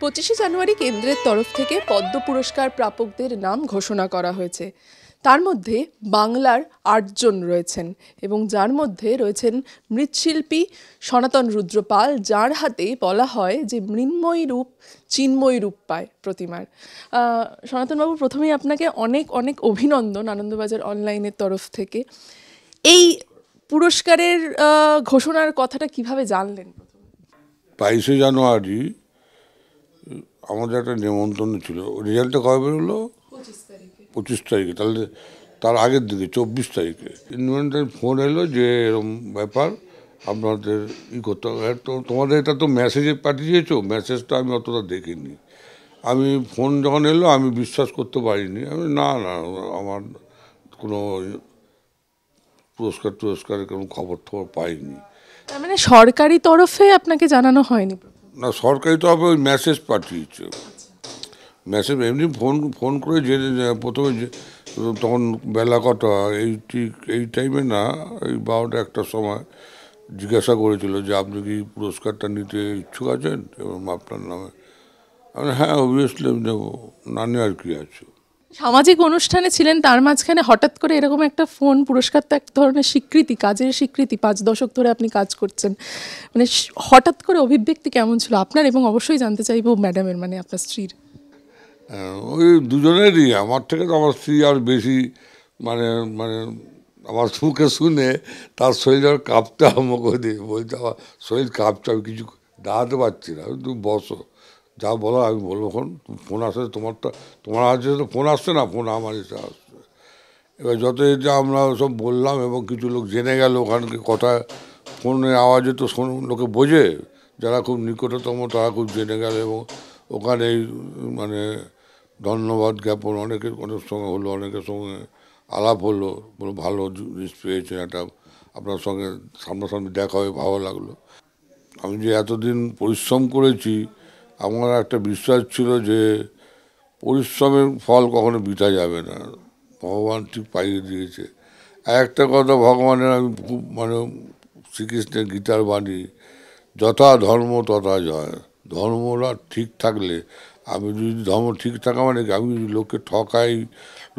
পঁচিশে জানুয়ারি কেন্দ্রের তরফ থেকে পদ্ম পুরস্কার প্রাপকদের নাম ঘোষণা করা হয়েছে তার মধ্যে বাংলার আটজন রয়েছেন এবং যার মধ্যে রয়েছেন মৃৎশিল্পী সনাতন রুদ্রপাল যার হাতে বলা হয় যে মৃন্ময়ী রূপ চিন্ময়ী রূপ পায় প্রতিমার সনাতনবাবু প্রথমেই আপনাকে অনেক অনেক অভিনন্দন আনন্দবাজার অনলাইনের তরফ থেকে এই পুরস্কারের ঘোষণার কথাটা কিভাবে জানলেন বাইশে জানুয়ারি আমাদের একটা নিমন্ত্রণ ছিল রেজাল্টটা কবে বেরোলো পঁচিশ তারিখে তাহলে তার আগের দিকে চব্বিশ তারিখে ইনভেন্টারি ফোন এলো যে এরম ব্যাপার আপনাদের ই করতে হবে তো তোমাদের এটা তো মেসেজে পাঠিয়েছো মেসেজটা আমি অতটা দেখিনি আমি ফোন যখন এলো আমি বিশ্বাস করতে পারিনি আমি না না আমার কোনো পুরস্কার টুরস্কারের কোনো খবর টবর পাইনি তার মানে সরকারি তরফে আপনাকে জানানো হয়নি না সরকারি তরফে ওই মেসেজ পাঠিয়েছে মেসেজ এমনি ফোন ফোন করে যে প্রথমে যে তখন বেলা কটা এই ঠিক এই টাইমে না এই বারোটা একটার সময় জিজ্ঞাসা করেছিল যে আপনি কি পুরস্কারটা নিতে ইচ্ছুক আছেন এবং আপনার নামে আমি হ্যাঁ অবভিয়াসলি আমি নেবো না নিয়ে আর কি আছে সামাজিক অনুষ্ঠানে ছিলেন তার মাঝখানে হঠাৎ করে এরকম একটা ফোন পুরস্কার তো এক ধরনের স্বীকৃতি কাজের স্বীকৃতি পাঁচ দশক ধরে আপনি কাজ করছেন মানে হঠাৎ করে অভিব্যক্তি কেমন ছিল আপনার এবং অবশ্যই জানতে চাইবো ম্যাডামের মানে আপনার স্ত্রীর ওই দুজনেরই আমার থেকে তো আমার স্ত্রী আর বেশি মানে মানে আমার সুখে শুনে তার শরীর আর কাঁপতে আমাকে দিয়ে বলতে আমার শরীর কাঁপতে আমি কিছু দাঁড়াতে পারছি না তুমি বসো যা বলো আমি বলবো এখন ফোন আসে তোমারটা তোমার আছে তো ফোন আসছে না ফোন আমার এসে আসছে এবার যত এটা আমরা সব বললাম এবং কিছু লোক জেনে গেল ওখানকে কথা ফোনের আওয়াজে তো শোন লোকে বোঝে যারা খুব নিকটতম তারা খুব জেনে গেল এবং ওখানে মানে ধন্যবাদ জ্ঞাপন অনেকের অনেক সঙ্গে হলো অনেকের সঙ্গে আলাপ হলো বলো ভালো জিনিস পেয়েছেন একটা আপনার সঙ্গে সামনাসামনি দেখা হয়ে ভালো লাগলো আমি যে এতদিন পরিশ্রম করেছি আমার একটা বিশ্বাস ছিল যে পরিশ্রমের ফল কখনো বিটা যাবে না ভগবান ঠিক পাইয়ে দিয়েছে একটা কথা ভগবানের আমি খুব মানে শ্রীকৃষ্ণের গীতার বাণী যথা ধর্ম তথা জয় ধর্মরা ঠিক থাকলে আমি যদি ধর্ম ঠিক থাকা মানে আমি যদি লোককে ঠকাই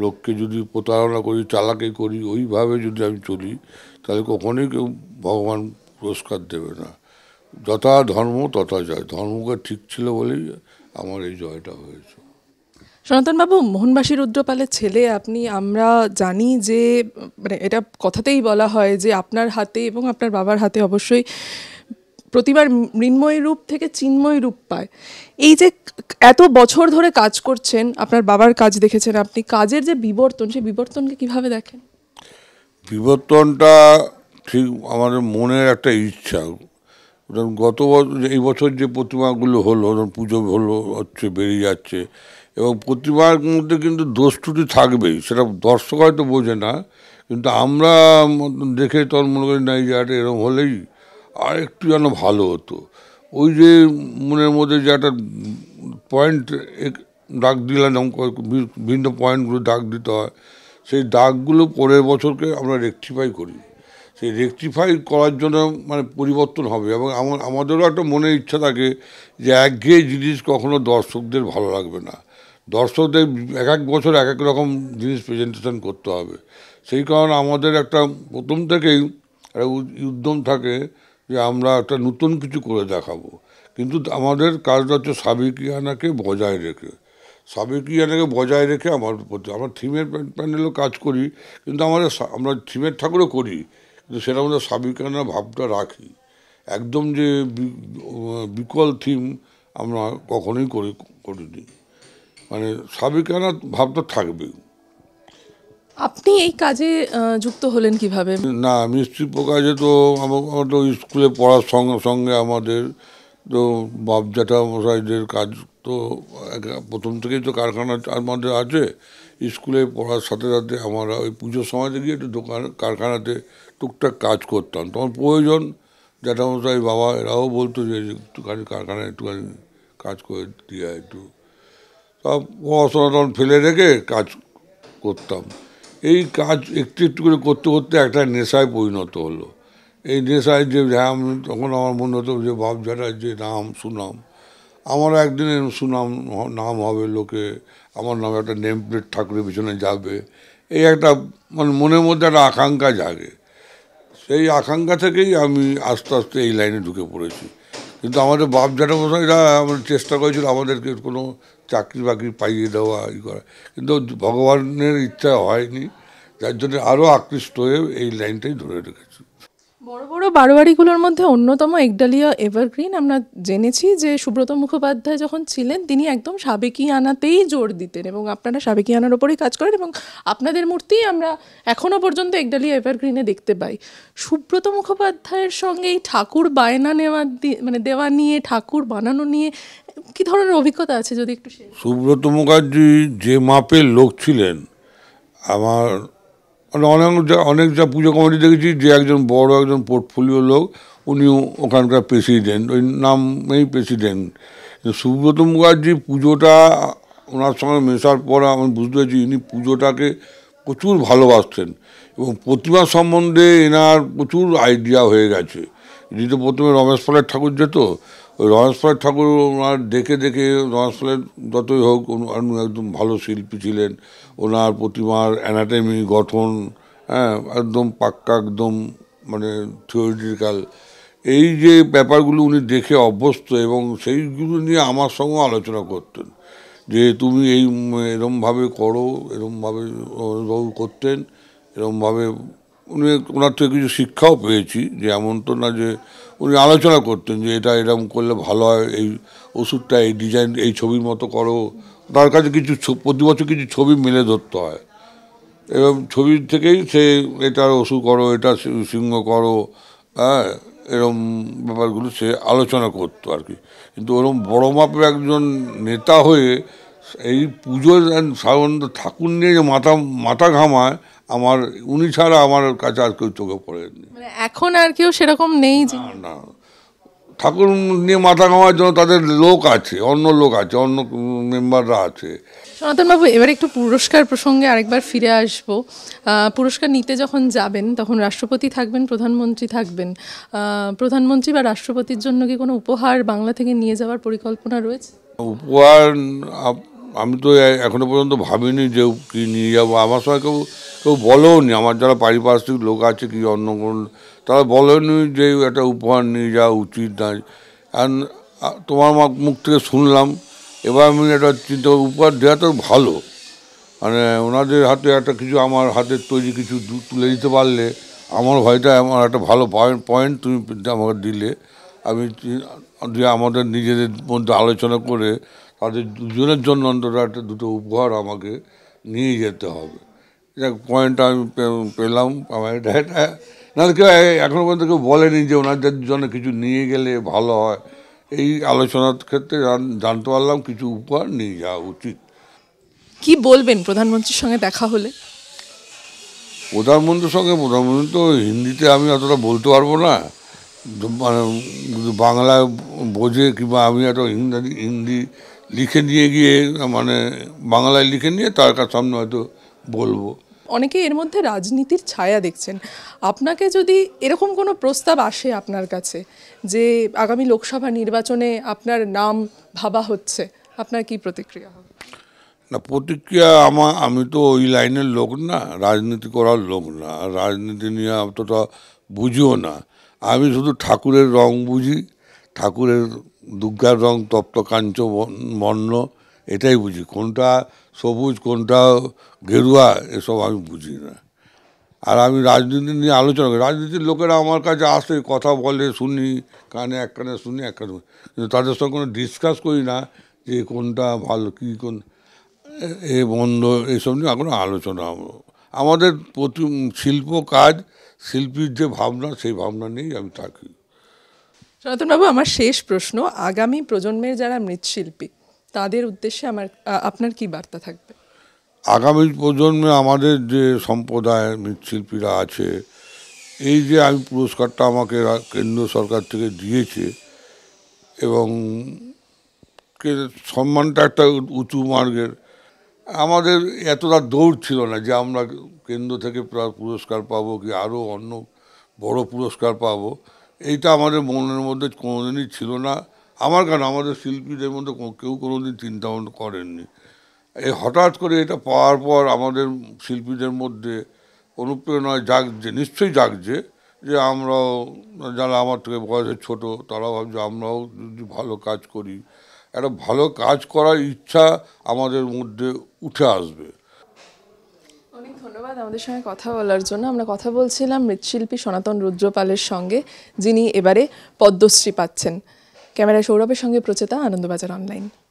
লোককে যদি প্রতারণা করি চালাকি করি ওইভাবে যদি আমি চলি তাহলে কখনোই কেউ ভগবান পুরস্কার দেবে না যথা ধর্ম তথা জয় ধর্মকে ঠিক ছিল বলেই আমার এই জয়টা হয়েছে সনাতনবাবু মোহনবাসী রুদ্রপালের ছেলে আপনি আমরা জানি যে মানে এটা কথাতেই বলা হয় যে আপনার হাতে এবং আপনার বাবার হাতে অবশ্যই প্রতিবার মৃন্ময় রূপ থেকে চিন্ময় রূপ পায় এই যে এত বছর ধরে কাজ করছেন আপনার বাবার কাজ দেখেছেন আপনি কাজের যে বিবর্তন সেই বিবর্তনকে কিভাবে দেখেন বিবর্তনটা ঠিক আমাদের মনের একটা ইচ্ছা ধরুন গত এই বছর যে প্রতিমাগুলো হলো ধরুন পুজো হলো হচ্ছে বেরিয়ে যাচ্ছে এবং প্রতিমার মধ্যে কিন্তু দোষ থাকবেই সেটা দর্শক হয়তো বোঝে না কিন্তু আমরা দেখে তখন মনে করি না এই জায়গাটা এরকম হলেই আর একটু যেন ভালো হতো ওই যে মনের মধ্যে যে একটা পয়েন্ট ডাক দিলাম ভিন্ন পয়েন্টগুলো ডাক দিতে হয় সেই দাগগুলো পরের বছরকে আমরা রেকটিফাই করি সেই রেকটিফাই করার জন্য মানে পরিবর্তন হবে এবং আমার আমাদেরও একটা মনে ইচ্ছা থাকে যে একঘেয়ে জিনিস কখনো দর্শকদের ভালো লাগবে না দর্শকদের এক এক বছর এক এক রকম জিনিস প্রেজেন্টেশন করতে হবে সেই কারণে আমাদের একটা প্রথম থেকেই একটা উদ্যম থাকে যে আমরা একটা নতুন কিছু করে দেখাবো কিন্তু আমাদের কাজটা হচ্ছে সাবেকিয়ানাকে বজায় রেখে সাবেকিয়ানাকে বজায় রেখে আমার প্রতি আমরা থিমের প্যানেলও কাজ করি কিন্তু আমাদের আমরা থিমের ঠাকুরও করি কিন্তু সেটা আমাদের সাবিকানা ভাবটা রাখি একদম যে বিকল থিম আমরা কখনোই করে করিনি মানে সাবিকানা ভাবটা থাকবেই আপনি এই কাজে যুক্ত হলেন কিভাবে না মিস্ত্রি প্রকাশে তো আমার তো স্কুলে পড়ার সঙ্গে সঙ্গে আমাদের তো বাপজাটা মশাইদের কাজ তো প্রথম থেকেই তো কারখানা আমাদের আছে স্কুলে পড়ার সাথে সাথে আমরা ওই পুজোর সময়তে গিয়ে একটু দোকান কারখানাতে টুকটাক কাজ করতাম তখন প্রয়োজন জ্যাঠামশাই বাবা এরাও বলতো যে একটুখানি কারখানায় একটুখানি কাজ করে দিয়ে একটু সব পড়াশোনা তখন ফেলে রেখে কাজ করতাম এই কাজ একটু একটু করে করতে করতে একটা নেশায় পরিণত হলো এই নেশায় যে হ্যাঁ তখন আমার মনে হতো যে বাপ যে নাম সুনাম আমারও একদিন সুনাম নাম হবে লোকে আমার নামে একটা নেম প্লেট ঠাকুরের পিছনে যাবে এই একটা মানে মনের মধ্যে একটা আকাঙ্ক্ষা জাগে সেই আকাঙ্ক্ষা থেকেই আমি আস্তে আস্তে এই লাইনে ঢুকে পড়েছি কিন্তু আমাদের বাপ জ্যাঠামশাইরা আমার চেষ্টা করেছিল আমাদেরকে কোনো চাকরি বাকরি পাইয়ে দেওয়া ই করা কিন্তু ভগবানের ইচ্ছা হয়নি যার জন্য আরও আকৃষ্ট হয়ে এই লাইনটাই ধরে রেখেছি বড় বড় বারোয়ারিগুলোর মধ্যে অন্যতম একডালিয়া এভারগ্রিন আমরা জেনেছি যে সুব্রত মুখোপাধ্যায় যখন ছিলেন তিনি একদম সাবেকি আনাতেই জোর দিতেন এবং আপনারা সাবেকি আনার ওপরেই কাজ করেন এবং আপনাদের মূর্তি আমরা এখনও পর্যন্ত একডালিয়া এভারগ্রিনে দেখতে পাই সুব্রত মুখোপাধ্যায়ের সঙ্গে এই ঠাকুর বায়না নেওয়া মানে দেওয়া নিয়ে ঠাকুর বানানো নিয়ে কি ধরনের অভিজ্ঞতা আছে যদি একটু সুব্রত মুখার্জি যে মাপের লোক ছিলেন আমার মানে অনেক অনেক যা পুজো কমিটি দেখেছি যে একজন বড় একজন পোর্টফোলিও লোক উনি ওখানকার প্রেসিডেন্ট ওই নামেই প্রেসিডেন্ট সুব্রত মুখার্জি পুজোটা ওনার সঙ্গে মেশার পর আমি বুঝতে পেরেছি ইনি পুজোটাকে প্রচুর ভালোবাসতেন এবং প্রতিমা সম্বন্ধে এনার প্রচুর আইডিয়া হয়ে গেছে যদি প্রথমে রমেশ পালের ঠাকুর যেত রহস্যপাল ঠাকুর ওনার দেখে দেখে রহস্যপালের যতই হোক উনি একদম ভালো শিল্পী ছিলেন ওনার প্রতিমার অ্যানাটমি গঠন হ্যাঁ একদম পাক্কা একদম মানে থিওরিটিক্যাল এই যে ব্যাপারগুলো উনি দেখে অভ্যস্ত এবং সেইগুলো নিয়ে আমার সঙ্গে আলোচনা করতেন যে তুমি এই এরমভাবে করো এরমভাবে অনুভব করতেন এরমভাবে উনি ওনার থেকে কিছু শিক্ষাও পেয়েছি যে এমন তো না যে উনি আলোচনা করতেন যে এটা এরকম করলে ভালো হয় এই ওষুধটা এই ডিজাইন এই ছবির মতো করো তার কাছে কিছু প্রতি বছর কিছু ছবি মেলে ধরতে হয় এবং ছবির থেকেই সে এটার ওষুধ করো এটা সিংহ করো হ্যাঁ এরম ব্যাপারগুলো সে আলোচনা করতো আর কি কিন্তু ওরম বড় মাপের একজন নেতা হয়ে এই পুজোর শ্রাবণ ঠাকুর নিয়ে যে মাথা মাথা ঘামায় আমার উনি ছাড়া আমার কাছে আর কেউ চোখে পড়েনি মানে এখন আর কেউ সেরকম নেই না ঠাকুর নিয়ে মাথা ঘামার জন্য তাদের লোক আছে অন্য লোক আছে অন্য মেম্বাররা আছে সনাতনবাবু এবার একটু পুরস্কার প্রসঙ্গে আরেকবার ফিরে আসব পুরস্কার নিতে যখন যাবেন তখন রাষ্ট্রপতি থাকবেন প্রধানমন্ত্রী থাকবেন প্রধানমন্ত্রী বা রাষ্ট্রপতির জন্য কি কোনো উপহার বাংলা থেকে নিয়ে যাওয়ার পরিকল্পনা রয়েছে উপহার আমি তো এখনো পর্যন্ত ভাবিনি যে কি নিয়ে যাবো আমার সময় কেউ কেউ বলেও নি আমার যারা পারিপার্শ্বিক লোক আছে কি অন্য কোন তারা বলেনি যে একটা উপহার নিয়ে যাওয়া উচিত না তোমার মুখ থেকে শুনলাম এবার আমি একটা চিন্তা উপহার দেওয়া তো ভালো মানে ওনাদের হাতে একটা কিছু আমার হাতের তৈরি কিছু তুলে দিতে পারলে আমার ভয়টা আমার একটা ভালো পয়েন্ট পয়েন্ট তুমি আমাকে দিলে আমি দিয়ে আমাদের নিজেদের মধ্যে আলোচনা করে তাদের দুজনের জন্য অন্তত একটা দুটো উপহার আমাকে নিয়ে যেতে হবে পয়েন্টটা আমি পেলাম আমার এটা এটা না কেউ এখনো পর্যন্ত কেউ বলেনি যে ওনাদের জন্য কিছু নিয়ে গেলে ভালো হয় এই আলোচনার ক্ষেত্রে জানতে পারলাম কিছু উপহার নিয়ে যাওয়া উচিত কি বলবেন প্রধানমন্ত্রীর সঙ্গে দেখা হলে প্রধানমন্ত্রীর সঙ্গে প্রধানমন্ত্রী তো হিন্দিতে আমি অতটা বলতে পারবো না মানে বাংলায় বোঝে কিংবা আমি এত হিন্দি হিন্দি লিখে নিয়ে গিয়ে মানে বাংলায় লিখে নিয়ে তার কাছে সামনে হয়তো বলবো অনেকে এর মধ্যে রাজনীতির ছায়া দেখছেন আপনাকে যদি এরকম কোনো প্রস্তাব আসে আপনার কাছে যে আগামী লোকসভা নির্বাচনে আপনার নাম ভাবা হচ্ছে আপনার কি প্রতিক্রিয়া হবে না প্রতিক্রিয়া আমার আমি তো ওই লাইনের লোক না রাজনীতি করার লোক না রাজনীতি নিয়ে অতটা বুঝিও না আমি শুধু ঠাকুরের রং বুঝি ঠাকুরের দুর্গার রং তপ্ত কাঞ্চ বর্ণ এটাই বুঝি কোনটা সবুজ কোনটা গেরুয়া এসব আমি বুঝি না আর আমি রাজনীতি নিয়ে আলোচনা করি রাজনীতির লোকেরা আমার কাছে আসে কথা বলে শুনি কানে এক কানে শুনি এক কানে কিন্তু তাদের সঙ্গে কোনো ডিসকাস করি না যে কোনটা ভালো কী কোন এ বন্ধ এইসব নিয়ে এখনো আলোচনা আমাদের প্রতি শিল্প কাজ শিল্পীর যে ভাবনা সেই ভাবনা নিয়েই আমি থাকি সনাতনবাবু আমার শেষ প্রশ্ন আগামী প্রজন্মের যারা মৃৎশিল্পী তাদের উদ্দেশ্যে আমার আপনার কি বার্তা থাকবে আগামী প্রজন্মে আমাদের যে সম্প্রদায়ের মৃৎশিল্পীরা আছে এই যে আমি পুরস্কারটা আমাকে কেন্দ্র সরকার থেকে দিয়েছে এবং সম্মানটা একটা উঁচু মার্গের আমাদের এতটা দৌড় ছিল না যে আমরা কেন্দ্র থেকে পুরস্কার পাবো কি আরও অন্য বড় পুরস্কার পাবো এইটা আমাদের মনের মধ্যে কোনোদিনই ছিল না আমার কেন আমাদের শিল্পীদের মধ্যে কেউ কোনোদিন চিন্তা করেননি এই হঠাৎ করে এটা পাওয়ার পর আমাদের শিল্পীদের মধ্যে অনুপ্রেরণায় জাগছে নিশ্চয়ই জাগছে যে আমরাও যারা আমার থেকে বয়সে ছোটো তারা ভাবছে আমরাও যদি ভালো কাজ করি একটা ভালো কাজ করার ইচ্ছা আমাদের মধ্যে উঠে আসবে অনেক ধন্যবাদ আমাদের সঙ্গে কথা বলার জন্য আমরা কথা বলছিলাম মৃৎশিল্পী সনাতন রুদ্রপালের সঙ্গে যিনি এবারে পদ্মশ্রী পাচ্ছেন ক্যামেরায় সৌরভের সঙ্গে প্রচেতা আনন্দবাজার অনলাইন